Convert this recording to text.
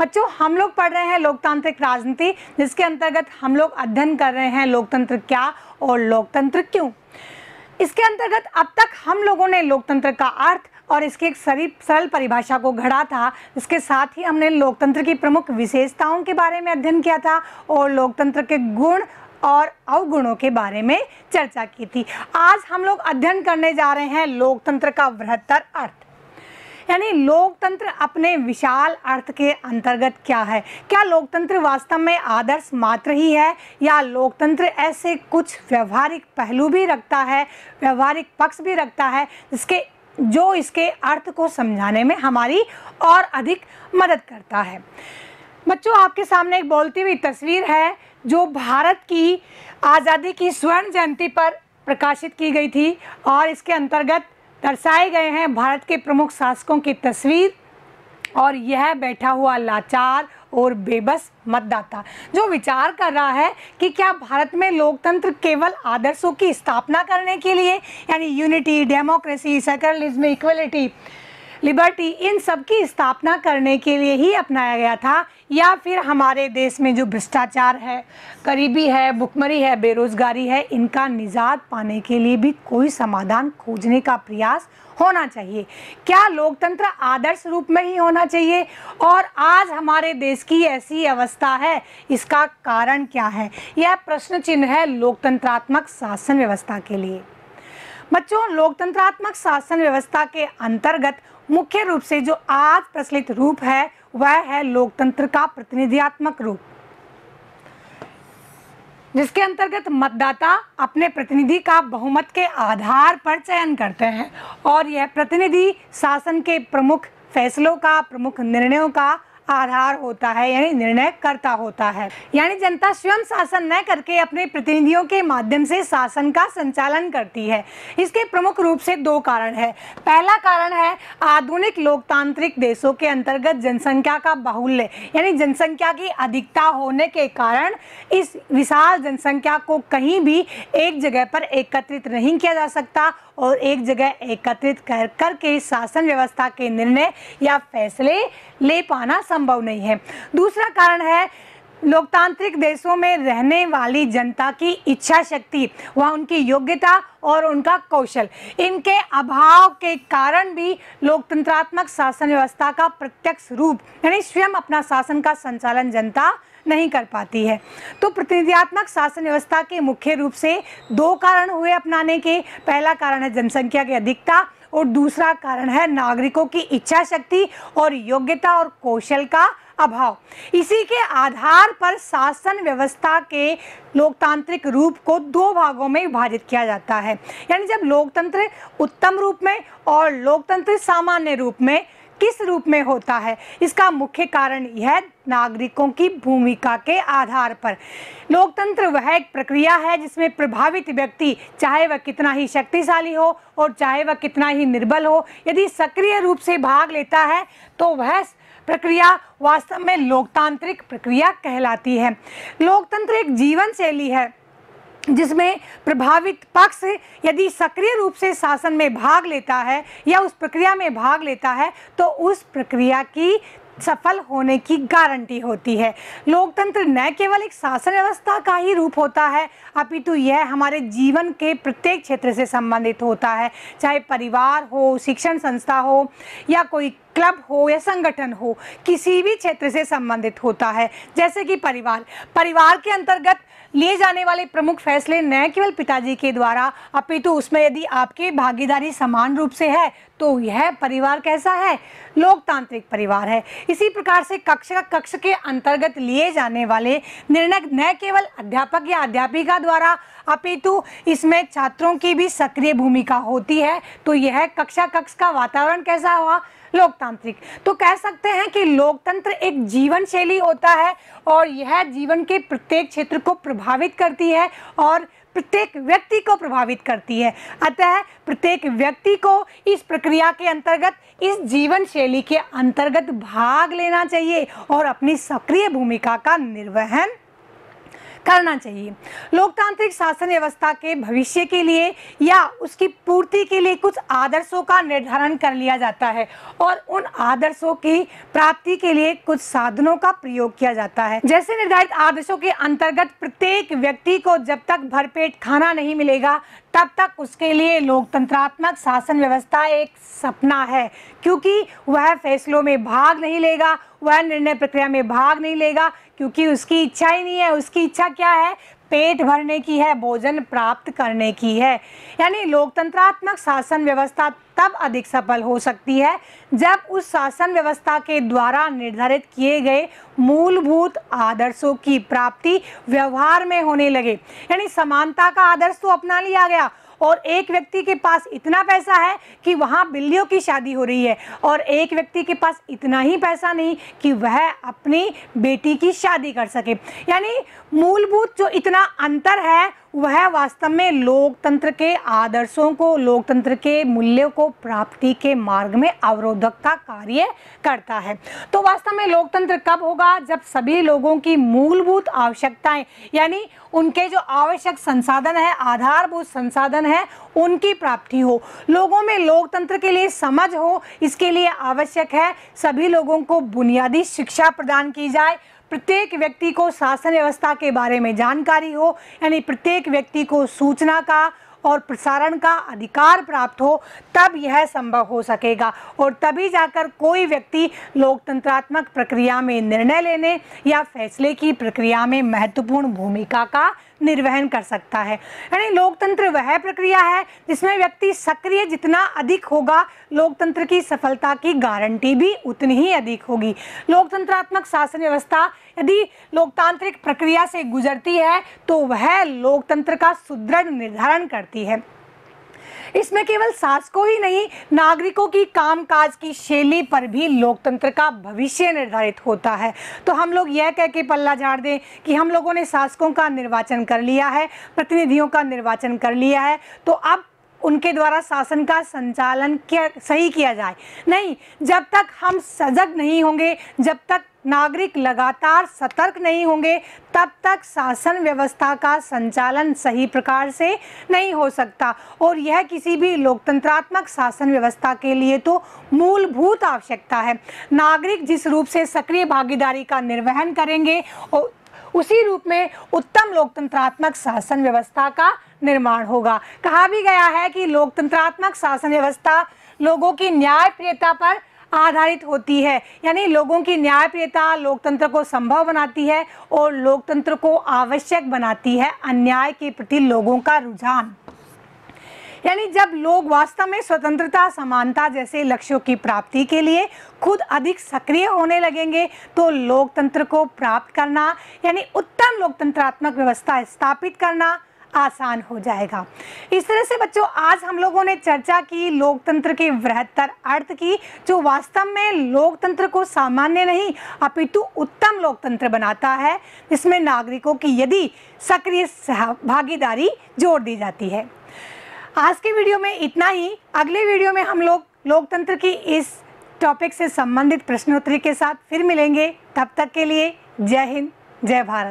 बच्चों हम लोग पढ़ रहे हैं लोकतांत्रिक राजनीति जिसके अंतर्गत हम लोग अध्ययन कर रहे हैं लोकतंत्र क्या और लोकतंत्र क्यों इसके अंतर्गत अब तक हम लोगों ने लोकतंत्र का अर्थ और इसकी एक सरी सरल परिभाषा को घड़ा था इसके साथ ही हमने लोकतंत्र की प्रमुख विशेषताओं के बारे में अध्ययन किया था और लोकतंत्र के गुण और अवगुणों के बारे में चर्चा की थी आज हम लोग अध्ययन करने जा रहे हैं लोकतंत्र का बृहत्तर अर्थ यानी लोकतंत्र अपने विशाल अर्थ के अंतर्गत क्या है क्या लोकतंत्र वास्तव में आदर्श मात्र ही है या लोकतंत्र ऐसे कुछ व्यवहारिक पहलू भी रखता है व्यवहारिक पक्ष भी रखता है जिसके जो इसके अर्थ को समझाने में हमारी और अधिक मदद करता है बच्चों आपके सामने एक बोलती हुई तस्वीर है जो भारत की आज़ादी की स्वर्ण जयंती पर प्रकाशित की गई थी और इसके अंतर्गत दर्शाए गए हैं भारत के प्रमुख शासकों की तस्वीर और यह बैठा हुआ लाचार और बेबस मतदाता जो विचार कर रहा है कि क्या भारत में लोकतंत्र केवल आदर्शों की स्थापना करने के लिए यानी unity democracy secularism equality liberty इन सब की स्थापना करने के लिए ही अपनाया गया था या फिर हमारे देश में जो भ्रष्टाचार है करीबी है भुखमरी है बेरोज़गारी है इनका निजात पाने के लिए भी कोई समाधान खोजने का प्रयास होना चाहिए क्या लोकतंत्र आदर्श रूप में ही होना चाहिए और आज हमारे देश की ऐसी अवस्था है इसका कारण क्या है यह प्रश्न चिन्ह है लोकतंत्रात्मक शासन व्यवस्था के लिए बच्चों लोकतंत्रात्मक शासन व्यवस्था के अंतर्गत मुख्य रूप से जो आज प्रचलित रूप है वह है लोकतंत्र का प्रतिनिधियात्मक रूप जिसके अंतर्गत मतदाता अपने प्रतिनिधि का बहुमत के आधार पर चयन करते हैं और यह प्रतिनिधि शासन के प्रमुख फैसलों का प्रमुख निर्णयों का आधार होता है यानी निर्णय करता होता है यानी जनता स्वयं शासन न करके अपने प्रतिनिधियों के माध्यम से शासन का संचालन करती है इसके प्रमुख रूप से दो कारण है पहला कारण है आधुनिक लोकतांत्रिक देशों के अंतर्गत जनसंख्या का बाहुल्य यानी जनसंख्या की अधिकता होने के कारण इस विशाल जनसंख्या को कहीं भी एक जगह पर एकत्रित नहीं किया जा सकता और एक जगह एकत्रित कर करके शासन व्यवस्था के निर्णय या फैसले ले पाना संभव नहीं है दूसरा कारण है लोकतांत्रिक देशों में रहने वाली जनता की इच्छा शक्ति व उनकी योग्यता और उनका कौशल इनके अभाव के कारण भी लोकतंत्रात्मक शासन व्यवस्था का प्रत्यक्ष रूप यानी स्वयं अपना शासन का संचालन जनता नहीं कर पाती है तो प्रतिनिधियात्मक शासन व्यवस्था के मुख्य रूप से दो कारण हुए अपनाने के पहला कारण है जनसंख्या की अधिकता और दूसरा कारण है नागरिकों की इच्छा शक्ति और योग्यता और कौशल का अभाव इसी के आधार पर शासन व्यवस्था के लोकतांत्रिक रूप को दो भागों में विभाजित किया जाता है यानी जब लोकतंत्र उत्तम रूप में और लोकतंत्र सामान्य रूप में किस रूप में होता है इसका मुख्य कारण यह नागरिकों की भूमिका के आधार पर लोकतंत्र वह एक प्रक्रिया है जिसमें प्रभावित व्यक्ति चाहे वह कितना ही शक्तिशाली हो और चाहे वह कितना ही निर्बल हो यदि सक्रिय रूप से भाग लेता है तो वह प्रक्रिया वास्तव में लोकतांत्रिक प्रक्रिया कहलाती है लोकतंत्र एक जीवन शैली है जिसमें प्रभावित पक्ष यदि सक्रिय रूप से शासन में भाग लेता है या उस प्रक्रिया में भाग लेता है तो उस प्रक्रिया की सफल होने की गारंटी होती है लोकतंत्र न केवल एक शासन व्यवस्था का ही रूप होता है अपितु यह हमारे जीवन के प्रत्येक क्षेत्र से संबंधित होता है चाहे परिवार हो शिक्षण संस्था हो या कोई क्लब हो या संगठन हो किसी भी क्षेत्र से संबंधित होता है जैसे कि परिवार परिवार के अंतर्गत लिए जाने वाले प्रमुख फैसले न केवल पिताजी के द्वारा अपितु उसमें यदि आपकी भागीदारी समान रूप से है तो यह परिवार कैसा है लोकतांत्रिक परिवार है इसी प्रकार से कक्ष कक्ष के अंतर्गत लिए जाने वाले निर्णय न केवल अध्यापक या अध्यापिका द्वारा अपितु इसमें छात्रों की भी सक्रिय भूमिका होती है तो यह कक्षा कक्ष का वातावरण कैसा हुआ लोकतांत्रिक तो कह सकते हैं कि लोकतंत्र एक जीवन शैली होता है और यह जीवन के प्रत्येक क्षेत्र को प्रभावित करती है और प्रत्येक व्यक्ति को प्रभावित करती है अतः प्रत्येक व्यक्ति को इस प्रक्रिया के अंतर्गत इस जीवन शैली के अंतर्गत भाग लेना चाहिए और अपनी सक्रिय भूमिका का निर्वहन करना चाहिए लोकतांत्रिक शासन व्यवस्था के भविष्य के लिए या उसकी पूर्ति के लिए कुछ आदर्शों का निर्धारण कर लिया जाता है और उन आदर्शों की प्राप्ति के लिए कुछ साधनों का प्रयोग किया जाता है जैसे निर्धारित आदर्शों के अंतर्गत प्रत्येक व्यक्ति को जब तक भरपेट खाना नहीं मिलेगा तब तक उसके लिए लोकतंत्रात्मक शासन व्यवस्था एक सपना है क्योंकि वह फैसलों में भाग नहीं लेगा वह निर्णय प्रक्रिया में भाग नहीं लेगा क्योंकि उसकी इच्छा ही नहीं है उसकी इच्छा क्या है पेट भरने की है भोजन प्राप्त करने की है यानी लोकतंत्रात्मक शासन व्यवस्था तब अधिक सफल हो सकती है जब उस शासन व्यवस्था के द्वारा निर्धारित किए गए मूलभूत आदर्शों की प्राप्ति व्यवहार में होने लगे यानी समानता का आदर्श तो अपना लिया गया और एक व्यक्ति के पास इतना पैसा है कि वहाँ बिल्लियों की शादी हो रही है और एक व्यक्ति के पास इतना ही पैसा नहीं कि वह अपनी बेटी की शादी कर सके यानी मूलभूत जो इतना अंतर है वह वास्तव में लोकतंत्र के आदर्शों को लोकतंत्र के मूल्यों को प्राप्ति के मार्ग में अवरोधक का कार्य करता है तो वास्तव में लोकतंत्र कब होगा जब सभी लोगों की मूलभूत आवश्यकताएं यानी उनके जो आवश्यक संसाधन है आधारभूत संसाधन है उनकी प्राप्ति हो लोगों में लोकतंत्र के लिए समझ हो इसके लिए आवश्यक है सभी लोगों को बुनियादी शिक्षा प्रदान की जाए प्रत्येक व्यक्ति को शासन व्यवस्था के बारे में जानकारी हो यानी प्रत्येक व्यक्ति को सूचना का और प्रसारण का अधिकार प्राप्त हो तब यह संभव हो सकेगा और तभी जाकर कोई व्यक्ति लोकतंत्रात्मक प्रक्रिया में निर्णय लेने या फैसले की प्रक्रिया में महत्वपूर्ण भूमिका का निर्वहन कर सकता है यानी लोकतंत्र वह प्रक्रिया है जिसमें व्यक्ति सक्रिय जितना अधिक होगा लोकतंत्र की सफलता की गारंटी भी उतनी ही अधिक होगी लोकतंत्रात्मक शासन व्यवस्था यदि लोकतांत्रिक प्रक्रिया से गुजरती है तो वह लोकतंत्र का सुदृढ़ निर्धारण करती है इसमें केवल सास को ही नहीं नागरिकों की कामकाज की शैली पर भी लोकतंत्र का भविष्य निर्धारित होता है तो हम लोग यह कह के पल्ला झाड़ दें कि हम लोगों ने शासकों का निर्वाचन कर लिया है प्रतिनिधियों का निर्वाचन कर लिया है तो अब उनके द्वारा शासन का संचालन क्या सही किया जाए नहीं जब तक हम सजग नहीं होंगे जब तक नागरिक लगातार सतर्क नहीं होंगे तब तक शासन व्यवस्था का संचालन सही प्रकार से नहीं हो सकता और यह किसी भी लोकतंत्रात्मक शासन व्यवस्था के लिए तो मूलभूत आवश्यकता है नागरिक जिस रूप से सक्रिय भागीदारी का निर्वहन करेंगे और उसी रूप में उत्तम लोकतंत्रात्मक शासन व्यवस्था का निर्माण होगा कहा भी गया है कि लोकतंत्रात्मक शासन व्यवस्था लोगों की न्यायप्रियता पर आधारित होती है यानी लोगों की न्यायप्रियता लोकतंत्र को संभव बनाती है और लोकतंत्र को आवश्यक बनाती है अन्याय के प्रति लोगों का रुझान यानी जब लोग वास्तव में स्वतंत्रता समानता जैसे लक्ष्यों की प्राप्ति के लिए खुद अधिक सक्रिय होने लगेंगे तो लोकतंत्र को प्राप्त करना यानी उत्तम लोकतंत्रात्मक व्यवस्था स्थापित करना आसान हो जाएगा इस तरह से बच्चों आज हम लोगों ने चर्चा की लोकतंत्र के वृहत्तर अर्थ की जो वास्तव में लोकतंत्र को सामान्य नहीं अपितु उत्तम लोकतंत्र बनाता है जिसमें नागरिकों की यदि सक्रिय भागीदारी जोड़ दी जाती है आज के वीडियो में इतना ही अगले वीडियो में हम लोग लोकतंत्र की इस टॉपिक से संबंधित प्रश्नोत्तरी के साथ फिर मिलेंगे तब तक के लिए जय हिंद जय भारत